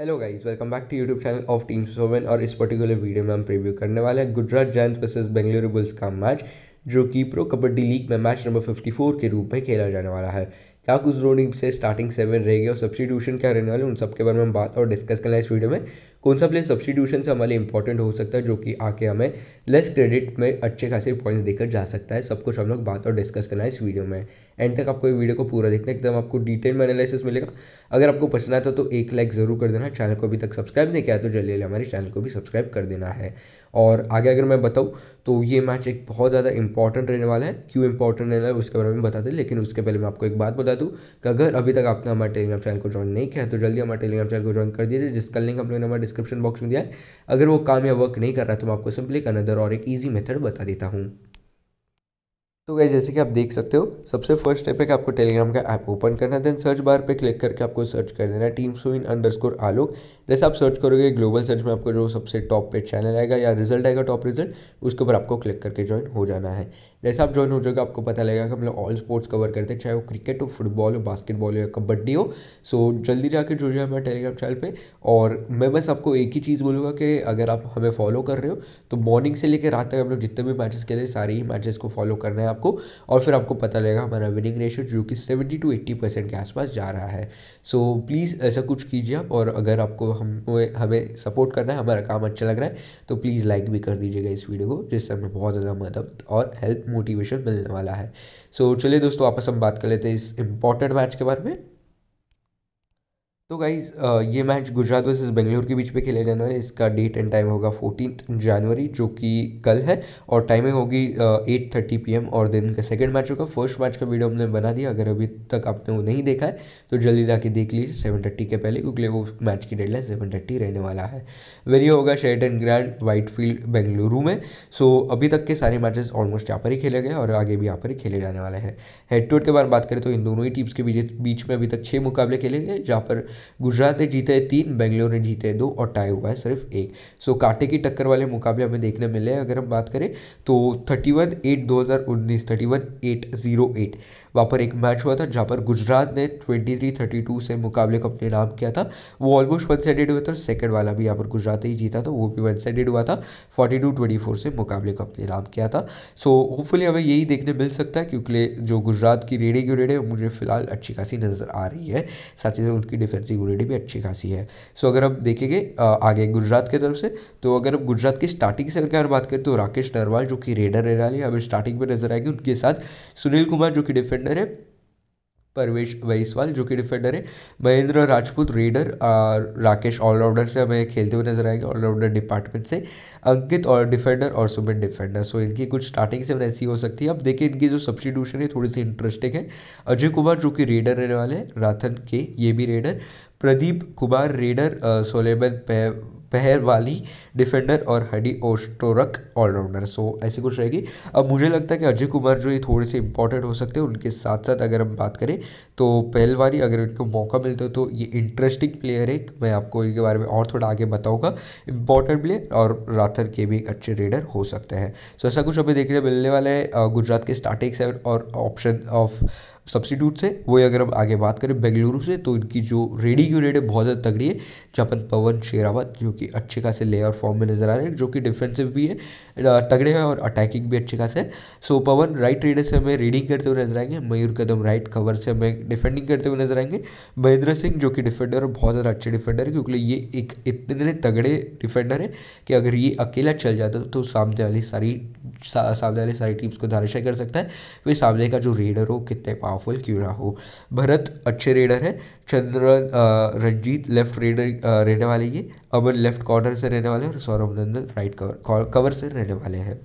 hello guys welcome back to YouTube channel of team Sovan और इस particular video में हम प्रीव्यू करने वाले हैं Gujarat giants versus Bengaluru bulls का मैच जो कि प्रो कबड्डी लीग में मैच नंबर 54 के रूप में खेला जाने वाला है क्या कुछ रोनिंग से स्टार्टिंग सेवन रहेगी और सब्सटीट्यूशन क्या रहने वाले उन सब के बारे में हम बात और डिस्कस करना है इस वीडियो में कौन सा प्लेयर सब्सटीट्यूशन से हमारे इंपॉर्टेंट हो सकता है जो कि आके हमें लेस क्रेडिट में अच्छे खासे पॉइंट्स देकर जा सकता है सब कुछ हम लोग बात और डिस्कस करना है इस वीडियो में एंड तक आपको ये वीडियो को पूरा देखना एकदम आपको डिटेल में एनालिसिस मिलेगा अगर आपको पसंद आता तो, तो एक लाइक ज़रूर कर देना चैनल को अभी तक सब्सक्राइब नहीं किया तो जल्दी जल्दी हमारे चैनल को भी सब्सक्राइब कर देना है और आगे अगर मैं बताऊँ तो ये मैच एक बहुत ज़्यादा इंपॉर्टेंट रहने वाला है क्यों इंपॉर्टेंट रहने वाला है उसके बारे में बताते हैं लेकिन उसके पहले मैं आपको एक बात बता दूँ कि अगर अभी तक आपने हमारे टेलीग्राम चैनल को ज्वाइन नहीं किया तो जल्दी हमारे टेलीग्राम चैनल को ज्वाइन कर दीजिए जिसका लिंक हम लोगों ने हमारे डिस्क्रिप्शन बॉक्स में दिया है अगर वो काम या वर्क नहीं कर रहा तो मैं आपको सिंपली एक अनदर और एक ईजी मेथड बता देता हूँ तो गए जैसे कि आप देख सकते हो सबसे फर्स्ट स्टेप है कि आपको टेलीग्राम का ऐप ओपन करना है देन सर्च बार पे क्लिक करके आपको सर्च कर देना है team Suvin under score Alok जैसे आप सर्च करोगे ग्लोबल सर्च में आपको जो सबसे टॉप पे चैनल आएगा या रिजल्ट आएगा टॉप रिजल्ट उसके ऊपर आपको क्लिक करके ज्वाइन हो जाना है जैसे आप ज्वाइन हो जाएगा आपको पता लगेगा कि हम लोग ऑल स्पोर्ट्स कवर करते हैं चाहे वो क्रिकेट हो फुटबॉल हो बास्केटबॉल हो या कबड्डी हो सो जल्दी जाकर जुड़ जाए हमारे टेलीग्राम चैनल पर और मैं बस आपको एक ही चीज़ बोलूँगा कि अगर आप हमें फॉलो कर रहे हो तो मॉर्निंग से लेकर रात तक हम लोग जितने भी मैचेस खेले सारे ही मैचेस को फॉलो करना है आपको और फिर आपको पता लगेगा हमारा विनिंग रेशियो जो कि सेवेंटी टू एट्टी परसेंट के आसपास जा रहा है सो so, प्लीज़ ऐसा कुछ कीजिए आप और अगर आपको हम हमें सपोर्ट करना है हमारा काम अच्छा लग रहा है तो प्लीज़ लाइक भी कर दीजिएगा इस वीडियो को जिससे हमें बहुत ज़्यादा मदद और हेल्प मोटिवेशन मिलने वाला है सो so, चलिए दोस्तों आपस हम बात कर लेते हैं इस इंपॉर्टेंट मैच के बारे में तो गाइज़ ये मैच गुजरात वर्सेस बेंगलुरु के बीच पे खेला जाना है इसका डेट एंड टाइम होगा फोर्टीन जनवरी जो कि कल है और टाइमिंग होगी एट थर्टी पी और दिन का सेकेंड मैच होगा फर्स्ट मैच का वीडियो हमने बना दिया अगर अभी तक आपने वो नहीं देखा है तो जल्दी जाके देख लीजिए सेवन थर्टी के पहले क्योंकि वो मैच की डेडलाइन सेवन थर्टी रहने वाला है वेन्यू होगा and grand white field Bengaluru में सो अभी तक के सारे मैचेस ऑलमोस्ट यहाँ पर ही खेले गए और आगे भी यहाँ पर ही खेले जाने वाले हैं हेड टू हेड के बारे में बात करें तो इन दोनों ही टीम्स के बीच बीच में अभी तक छः मुकाबले खेले गए जहाँ पर गुजरात ने जीते हैं तीन बेंगलोर ने जीते हैं दो और टाई हुआ है सिर्फ एक सो so, कांटे की टक्कर वाले मुकाबले हमें देखने मिले हैं अगर हम बात करें तो थर्टी वन एट दो हज़ार उन्नीस thirty one eight zero eight वहाँ पर एक मैच हुआ था जहाँ पर गुजरात ने ट्वेंटी थ्री थर्टी टू से मुकाबले को अपने नाम किया था वो ऑलमोस्ट वन साइडेड हुआ था सेकेंड वाला भी यहाँ पर गुजरात ही जीता था वो भी वन साइडेड हुआ था फोर्टी टू ट्वेंटी फोर से मुकाबले को अपने नाम किया था सो so, होपफुली हमें यही देखने मिल सकता है क्योंकि जो गुजरात की रेडिंग रेड है मुझे फिलहाल अच्छी खासी नज़र आ रही है साथ ही साथ उनकी डिफेंस सिक्योरिटी भी अच्छी खासी है सो अगर आप देखेंगे आगे गुजरात की तरफ से तो अगर आप गुजरात के स्टार्टिंग से अगर बात करें तो राकेश नरवाल जो कि रेडर रेडाली अभी स्टार्टिंग में नजर आएगी उनके साथ सुनील कुमार जो कि डिफेंडर है परवेश वैसवाल जो कि डिफेंडर है महेंद्र राजपूत रेडर राकेश ऑलराउंडर से हमें खेलते हुए नजर आएंगे ऑलराउंडर डिपार्टमेंट से अंकित और डिफेंडर और सुमित डिफेंडर सो इनकी कुछ स्टार्टिंग से ऐसी हो सकती है अब देखिए इनकी जो सब्सटीट्यूशन है थोड़ी सी इंटरेस्टिंग है अजय कुमार जो कि रेडर रहने वाले हैं राथन के ये भी रेडर प्रदीप कुमार रेडर सोलेबन पहर वाली डिफेंडर और हडी ओस्टोरक ऑलराउंडर सो ऐसी कुछ रहेगी अब मुझे लगता है कि अजय कुमार जो ये थोड़े से इंपॉर्टेंट हो सकते हैं उनके साथ साथ अगर हम बात करें तो पहलवानी अगर उनको मौका मिलता है तो ये इंटरेस्टिंग प्लेयर है मैं आपको इनके बारे में और थोड़ा आगे बताऊँगा इंपॉर्टेंट प्लेयर और राथर के भी एक अच्छे रेडर हो सकते हैं सो ऐसा कुछ हमें देखने मिलने वाला है गुजरात के स्टार्टिंग सेवन और ऑप्शन ऑफ सब्सिट्यूट से वही अगर हम आगे बात करें बेंगलुरु से तो इनकी जो रेडी क्यू रेड है बहुत ज़्यादा तगड़ी है जापन पवन शेरावत जो कि कि अच्छे खासे और फॉर्म में नजर आ रहे हैं जो कि डिफेंसिव भी है तगड़े हैं और अटैकिंग भी अच्छे खासे है सो पवन राइट रीडर से हमें रीडिंग करते हुए नजर आएंगे मयूर कदम राइट कवर से हमें डिफेंडिंग करते हुए नजर आएंगे महेंद्र सिंह जो कि डिफेंडर और बहुत ज़्यादा अच्छे डिफेंडर है क्योंकि ये एक इतने तगड़े डिफेंडर है कि अगर ये अकेला चल जाता तो सामने वाली सारी सामने वाली सारी टीम्स को धाराशाय कर सकता है वे तो सामने का जो रेडर हो कितने पावरफुल क्यों ना हो भरत अच्छे रेडर है चंद्र रंजीत लेफ्ट रेडर रहने वाले ये अमन लेफ्ट कॉर्नर से रहने वाले हैं और Saurabh Nandan right cover cover से रहने वाले हैं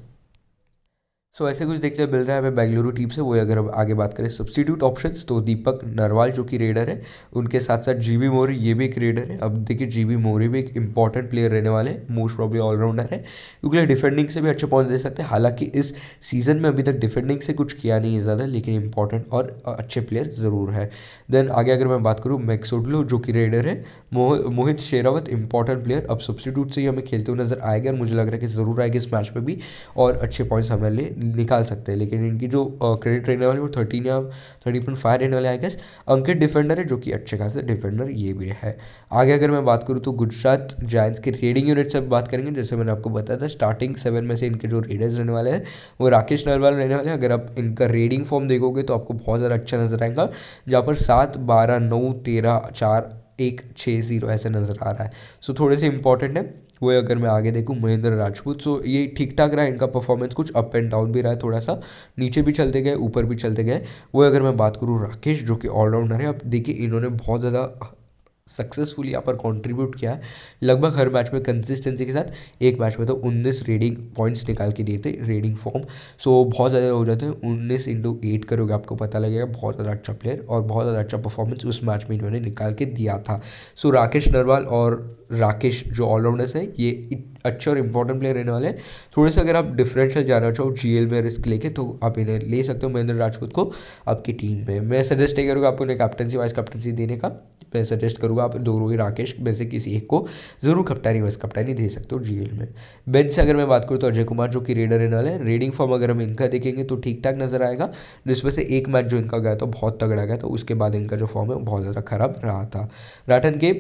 सो so, ऐसे कुछ देखते हुए मिल रहा है हमें बेंगलुरु टीम से वो अगर हम आगे बात करें सब्सिट्यूट ऑप्शन तो दीपक नरवाल जो कि रेडर है उनके साथ साथ जी बी मोरी ये भी एक रेडर है अब देखिए जी वी मोरी भी एक इंपॉर्टेंट प्लेयर रहने वाले हैं मोस्ट प्रॉब्ली ऑलराउंडर है क्योंकि डिफेंडिंग से भी अच्छे पॉइंट दे सकते हैं हालांकि इस सीजन में अभी तक डिफेंडिंग से कुछ किया नहीं है ज़्यादा लेकिन इंपॉर्टेंट और अच्छे प्लेयर ज़रूर है देन आगे अगर मैं बात करूँ मैक्सोडलो जो कि रेडर है मोहित शेरावत इंपॉर्टेंट प्लेयर अब सब्सिट्यूट से ही हमें खेलते हुए नजर आएगा और मुझे लग रहा है कि ज़रूर आएगा इस मैच में भी और अच्छे पॉइंट्स हमारे लिए निकाल सकते हैं लेकिन इनकी जो क्रेडिट रहने वाली वो थर्टीन या थर्टी पॉइंट फाइव रहने वाले आई गेस अंकित डिफेंडर है जो कि अच्छे खासे डिफेंडर ये भी है आगे अगर मैं बात करूँ तो गुजरात जायंट्स के रेडिंग यूनिट से बात करेंगे जैसे मैंने आपको बताया था स्टार्टिंग सेवन में से इनके जो रेडर्स रहने वाले हैं वो राकेश नरवाल रहने वाले हैं अगर आप इनका रेडिंग फॉर्म देखोगे तो आपको बहुत ज़्यादा अच्छा नजर आएगा जहाँ पर सात बारह नौ तेरह चार एक छः ज़ीरो ऐसे नज़र आ रहा है सो so, थोड़े से इंपॉर्टेंट है वो अगर मैं आगे देखूँ महेंद्र राजपूत सो ये ठीक ठाक रहा इनका परफॉर्मेंस कुछ अप एंड डाउन भी रहा है थोड़ा सा नीचे भी चलते गए ऊपर भी चलते गए वो अगर मैं बात करूँ राकेश जो कि ऑलराउंडर है अब देखिए इन्होंने बहुत ज़्यादा सक्सेसफुली यहाँ पर कंट्रीब्यूट किया है लगभग हर मैच में कंसिस्टेंसी के साथ एक मैच में तो 19 रेडिंग पॉइंट्स निकाल के दिए थे रेडिंग फॉर्म सो बहुत ज़्यादा हो जाते हैं उन्नीस इंटू एट करोगे आपको पता लगेगा बहुत ज़्यादा अच्छा प्लेयर और बहुत ज़्यादा अच्छा परफॉर्मेंस उस मैच में इन्होंने निकाल के दिया था सो राकेश नरवाल और राकेश जो ऑलराउंडर्स हैं ये अच्छे और इंपॉर्टेंट प्लेयर रहने वाले थोड़े से अगर आप डिफरेंशियल जाना चाहो जी एल में रिस्क लेके तो आप इन्हें ले सकते हो महेंद्र राजपूत को आपकी टीम में मैं सजेस्ट नहीं करूँगा आपको उन्हें कैप्टनसी वाइस कैप्टनसी देने का मैं सजेस्ट करूँगा आप दो ही राकेश में से किसी एक को जरूर कप्तानी वाइस कप्तानी दे सकते हो जी में बेंच से अगर मैं बात करूँ तो अजय कुमार जो कि रेडर रहने वाले हैं रेडिंग फॉर्म अगर हम इनका देखेंगे तो ठीक ठाक नजर आएगा जिसमें से एक मैच जो इनका गया तो बहुत तगड़ा गया तो उसके बाद इनका जो फॉर्म है बहुत ज़्यादा खराब रहा था राठन के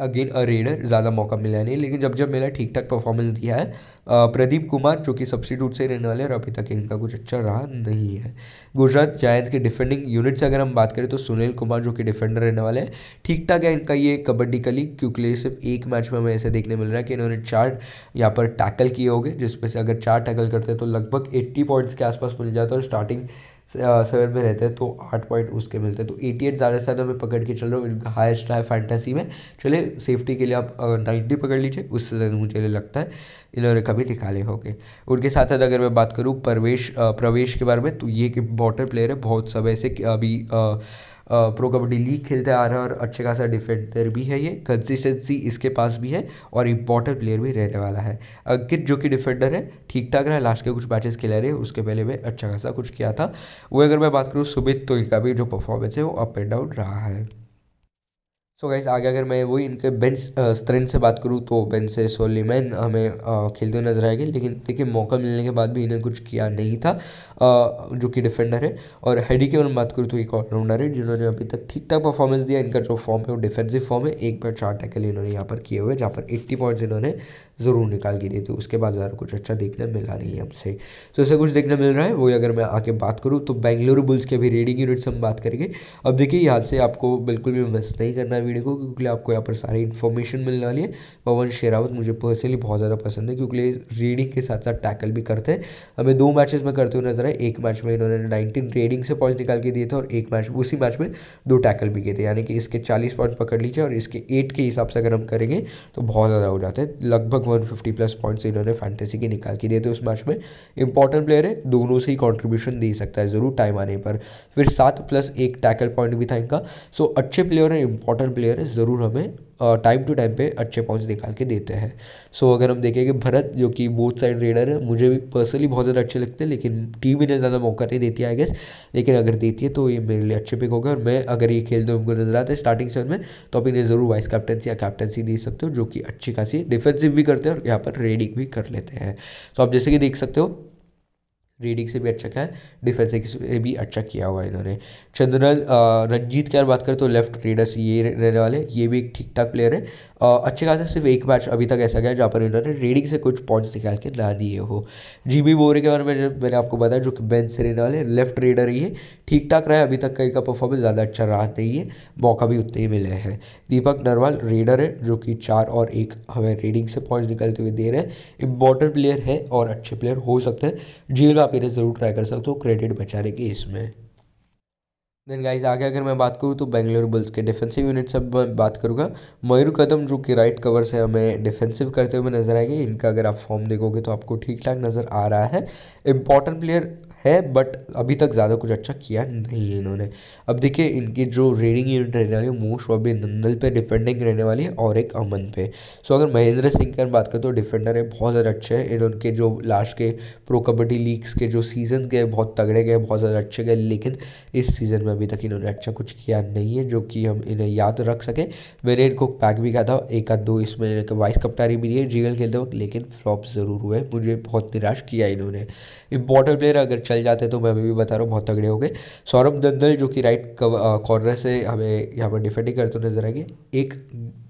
अगेन अ रेडर ज़्यादा मौका मिला नहीं लेकिन जब जब मिला ठीक ठाक परफॉर्मेंस दिया है प्रदीप कुमार जो कि सब्सिट्यूट से रहने वाले और अभी तक इनका कुछ अच्छा रहा नहीं है गुजरात जायंट्स के डिफेंडिंग यूनिट से अगर हम बात करें तो सुनील कुमार जो कि डिफेंडर रहने वाले हैं ठीक ठाक है इनका ये कबड्डी का लीग क्योंकि सिर्फ एक मैच में हमें ऐसे देखने मिल रहा है कि इन्होंने चार यहाँ पर टैकल किए होंगे जिसमें से अगर चार टैकल करते हैं तो लगभग एट्टी पॉइंट्स के आसपास मिल जाता है और स्टार्टिंग सेवन में रहते हैं तो आठ पॉइंट उसके मिलते हैं तो एटी एट ज़्यादा से ज़्यादा मैं पकड़ के चल रहा हूँ इनका हाईएस्ट है फैंटेसी में चलिए सेफ्टी के लिए आप नाइन्टी पकड़ लीजिए उससे ज़्यादा मुझे लगता है इन्होंने कभी निकाले होंगे उनके साथ साथ अगर मैं बात करूँ प्रवेश प्रवेश के बारे में तो ये एक इम्पॉर्टेंट प्लेयर है बहुत सब ऐसे अभी प्रो कबड्डी लीग खेलते आ रहा है और अच्छे खासा डिफेंडर भी है ये कंसिस्टेंसी इसके पास भी है और इम्पॉर्टेंट प्लेयर भी रहने वाला है अंकित जो कि डिफेंडर है ठीक ठाक रहा लास्ट के कुछ मैचेस खेला रहे उसके पहले भी अच्छा खासा कुछ किया था वो अगर मैं बात करूँ सुमित तो इनका भी जो परफॉर्मेंस है वो अप एंड डाउन रहा है सो तो गाइज आगे अगर मैं वही इनके बेंच स्ट्रेंथ से बात करूँ तो बेंच से हमें खेलते हुए नजर आएगी लेकिन देखिए मौका मिलने के बाद भी इन्हें कुछ किया नहीं था जो कि डिफेंडर है और हेडी की अगर बात करूँ तो एक ऑलराउंडर है जिन्होंने अभी तक ठीक ठाक परफॉर्मेंस दिया इनका जो फॉर्म है वो डिफेंसिव फॉर्म है एक बार चार टैकल इन्होंने यहाँ पर किए हुए जहाँ पर एट्टी पॉइंट्स इन्होंने ज़रूर निकाल के देते उसके बाद ज़्यादा कुछ अच्छा देखने मिला नहीं हमसे तो ऐसा कुछ देखने मिल रहा है वही अगर मैं आके बात करूँ तो बेंगलुरु बुल्स के भी रीडिंग यूनिट से हम बात करेंगे अब देखिए यहाँ से आपको बिल्कुल भी मिस नहीं करना है वीडियो को क्योंकि आपको यहाँ पर सारी इन्फॉर्मेशन मिलने वाली है पवन शेरावत मुझे पर्सनली बहुत ज़्यादा पसंद है क्योंकि रीडिंग के साथ साथ टैकल भी करते हैं हमें दो मैचेस में करते हुए नजर आए एक मैच में इन्होंने नाइनटीन रेडिंग से पॉइंट निकाल के दिए थे और एक मैच उसी मैच में दो टैकल भी किए थे यानी कि इसके चालीस पॉइंट पकड़ लीजिए और इसके एट के हिसाब से अगर हम करेंगे तो बहुत ज़्यादा हो जाते हैं लगभग लगभग 150 प्लस पॉइंट्स इन्होंने फैंटेसी के निकाल के दिए थे उस मैच में इंपॉर्टेंट प्लेयर है दोनों से ही कॉन्ट्रीब्यूशन दे सकता है ज़रूर टाइम आने पर फिर सात प्लस एक टैकल पॉइंट भी था इनका सो अच्छे प्लेयर है इंपॉर्टेंट प्लेयर है ज़रूर हमें टाइम टू टाइम पे अच्छे पॉइंट्स निकाल के देते हैं सो so, अगर हम देखें कि भरत जो कि बोथ साइड रेडर है मुझे भी पर्सनली बहुत ज़्यादा अच्छे लगते हैं लेकिन टीम इन्हें ज़्यादा मौका नहीं देती आई गेस लेकिन अगर देती है तो ये मेरे लिए अच्छे पिक होगा और मैं अगर ये खेलते हुए उनको नजर आते हैं स्टार्टिंग सेवन में तो आप इन्हें ज़रूर वाइस कैप्टनसी या कैप्टनसी दे सकते हो जो कि अच्छी खासी डिफेंसिव भी करते हैं और यहाँ पर रेडिंग भी कर लेते हैं तो आप जैसे कि देख सकते हो रीडिंग से भी अच्छा किया है डिफेंसिंग से भी अच्छा किया हुआ है इन्होंने चंद्रन रंजीत की अगर बात करें तो लेफ्ट रीडर्स ये रहने वाले ये भी एक ठीक ठाक प्लेयर है अच्छे खासे सिर्फ एक मैच अभी तक ऐसा गया जहाँ पर इन्होंने रीडिंग से कुछ पॉइंट्स निकाल के ना दिए हो जी बी बोरे के बारे में मैंने आपको बताया जो कि बेंच से रहने वाले लेफ्ट रेडर ये ठीक ठाक रहा है अभी तक का इनका परफॉर्मेंस ज़्यादा अच्छा रहा नहीं है मौका भी उतने ही मिले हैं दीपक नरवाल रीडर है जो कि चार और एक हमें रीडिंग से पॉइंट्स निकलते हुए दे रहे हैं इंपॉर्टेंट प्लेयर है और अच्छे प्लेयर हो सकते हैं जी आप इन्हें ज़रूर ट्राई कर सकते हो क्रेडिट बचाने की इसमें देन गाइज आगे अगर मैं बात करूँ तो बेंगलुरु बुल्स के डिफेंसिव यूनिट से मैं बात करूँगा मयूर कदम जो कि राइट कवर से हमें डिफेंसिव करते हुए नजर आएंगे इनका अगर आप फॉर्म देखोगे तो आपको ठीक ठाक नज़र आ रहा है इंपॉर्टेंट प्लेयर है बट अभी तक ज़्यादा कुछ अच्छा किया नहीं है इन्होंने अब देखिए इनकी जो रेडिंग यूनिट रहने वाली है मोस्ट प्रॉब्ली नंदल पे डिपेंडिंग रहने वाली है और एक अमन पे सो अगर महेंद्र सिंह की बात करें तो डिफेंडर है बहुत ज़्यादा अच्छे हैं इनके जो लास्ट के प्रो कबड्डी लीग्स के जो सीजन गए बहुत तगड़े गए बहुत ज़्यादा अच्छे गए लेकिन इस सीज़न में अभी तक इन्होंने अच्छा कुछ किया नहीं है जो कि हम इन्हें याद रख सकें मैंने इनको पैक भी कहा था एक आध दो इसमें वाइस कप्तानी भी दी है जीएल खेलते वक्त लेकिन फ्लॉप ज़रूर हुए मुझे बहुत निराश किया इन्होंने इंपॉर्टेंट प्लेयर अगर चल जाते तो मैं अभी भी बता रहा हूँ बहुत तगड़े हो गए सौरभ दंदल जो कि राइट कॉर्नर uh, से हमें यहाँ पर डिफेंडिंग करते नजर आएंगे एक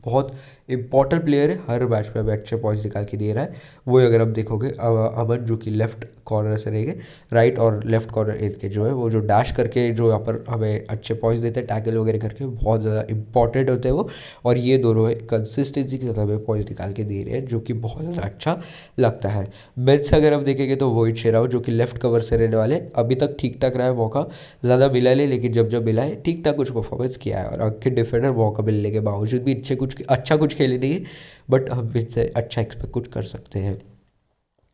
बहुत इंपॉर्टेंट प्लेयर है हर मैच में हमें अच्छे पॉइंट्स निकाल के दे रहा है वो अगर आप देखोगे अमन जो कि लेफ्ट कॉर्नर से रहेंगे राइट और लेफ्ट कॉर्नर इनके जो है वो जो डैश करके जो यहाँ पर हमें अच्छे पॉइंट्स देते हैं टैकल वगैरह करके बहुत ज़्यादा इंपॉर्टेंट होते हैं वो और ये दोनों है कंसिस्टेंसी के साथ हमें पॉइंट्स निकाल के दे रहे हैं जो कि बहुत ज़्यादा अच्छा लगता है मेन्स अगर हम देखेंगे तो वोइट शेराव जो कि लेफ्ट कवर से रहने वाले अभी तक ठीक ठाक रहा है मौका ज़्यादा मिला ले लेकिन जब जब मिला है ठीक ठाक कुछ परफॉर्मेंस किया है और आखिर डिफेंडर मौका मिलने के बावजूद भी अच्छे कुछ कुछ अच्छा कुछ खेले नहीं बट हम इससे अच्छा एक्सपेक्ट कुछ कर सकते हैं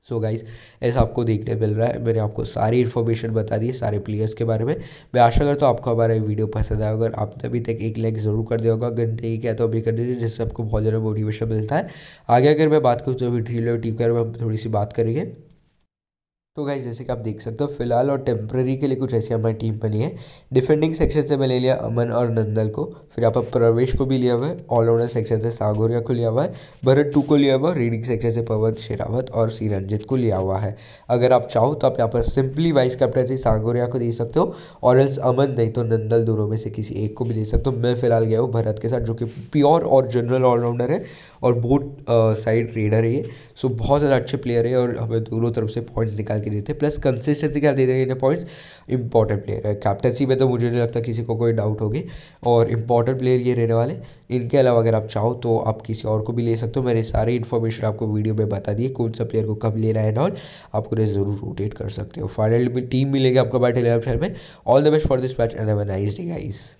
सो so ऐसा आपको देखने मिल रहा है मैंने आपको सारी इन्फॉर्मेशन बता दी सारे प्लेयर्स के बारे में मैं आशा करता हूँ आपको हमारा वीडियो पसंद आया अगर आपने अभी तक एक लाइक ज़रूर कर दिया होगा अगर नहीं किया तो अभी कर दीजिए जिससे आपको बहुत ज़्यादा मोटिवेशन मिलता है आगे अगर मैं बात करूँ तो अभी ड्रील टीम के बारे में हम थोड़ी सी बात करेंगे तो गाइज जैसे कि आप देख सकते हो फिलहाल और टेम्प्रेरी के लिए कुछ ऐसी हमारी टीम बनी है डिफेंडिंग सेक्शन से मैं ले लिया अमन और नंदल को फिर यहाँ पर प्रवेश को भी लिया हुआ है ऑलराउंडर सेक्शन से सागोरिया को लिया हुआ है भरत टू को लिया हुआ है रीडिंग सेक्शन से पवन शेरावत और सी रंजित को लिया हुआ है अगर आप चाहो तो आप यहाँ पर सिंपली वाइस कैप्टनसी सागोरिया को दे सकते हो और एल्स अमन नहीं तो नंदल दोनों में से किसी एक को भी दे सकते हो मैं फिलहाल गया हूँ भरत के साथ जो कि प्योर और जनरल ऑलराउंडर है और बोट साइड रेडर है ये सो so, बहुत ज़्यादा अच्छे प्लेयर है और हमें दोनों तरफ से पॉइंट्स निकाल के देते हैं प्लस कंसिस्टेंसी क्या दे रहे हैं पॉइंट्स इंपॉर्टेंट प्लेयर है कैप्टनसी में तो मुझे नहीं लगता किसी को कोई डाउट होगी और इंपॉर्टेंट प्लेयर ये रहने वाले इनके अलावा अगर आप चाहो तो आप किसी और को भी ले सकते हो मेरे सारे इन्फॉर्मेशन आपको वीडियो में बता दिए कौन सा प्लेयर को कब लेना है नॉल ऑल आप उन्हें ज़रूर रोटेट कर सकते हो फाइनल टीम मिलेगी आपको बैठे लेफ्ट शेयर में all the best for this match and have a nice day